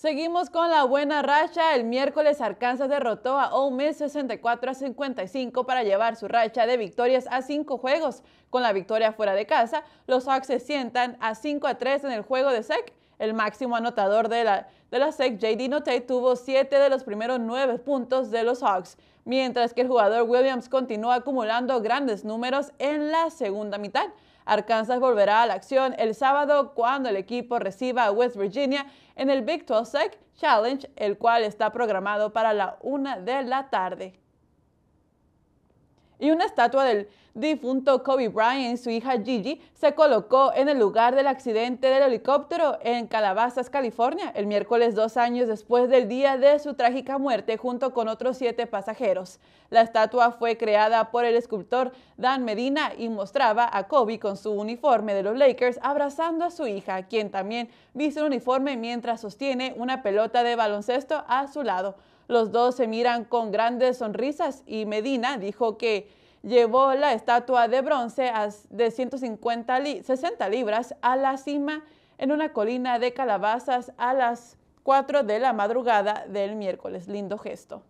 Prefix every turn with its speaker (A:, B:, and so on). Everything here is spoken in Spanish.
A: Seguimos con la buena racha. El miércoles Arkansas derrotó a Ole Miss 64 a 55 para llevar su racha de victorias a cinco juegos. Con la victoria fuera de casa, los Hawks se sientan a 5 a 3 en el juego de SEC el máximo anotador de la, SEC, JD Notay, tuvo siete de los primeros nueve puntos de los Hawks, mientras que el jugador Williams continúa acumulando grandes números en la segunda mitad. Arkansas volverá a la acción el sábado cuando el equipo reciba a West Virginia en el Big 12 Sec Challenge, el cual está programado para la una de la tarde y una estatua del difunto Kobe Bryant y su hija Gigi se colocó en el lugar del accidente del helicóptero en Calabasas, California, el miércoles dos años después del día de su trágica muerte junto con otros siete pasajeros. La estatua fue creada por el escultor Dan Medina y mostraba a Kobe con su uniforme de los Lakers abrazando a su hija, quien también viste un uniforme mientras sostiene una pelota de baloncesto a su lado. Los dos se miran con grandes sonrisas y Medina dijo que llevó la estatua de bronce de 150 60 libras a la cima en una colina de calabazas a las 4 de la madrugada del miércoles. Lindo gesto.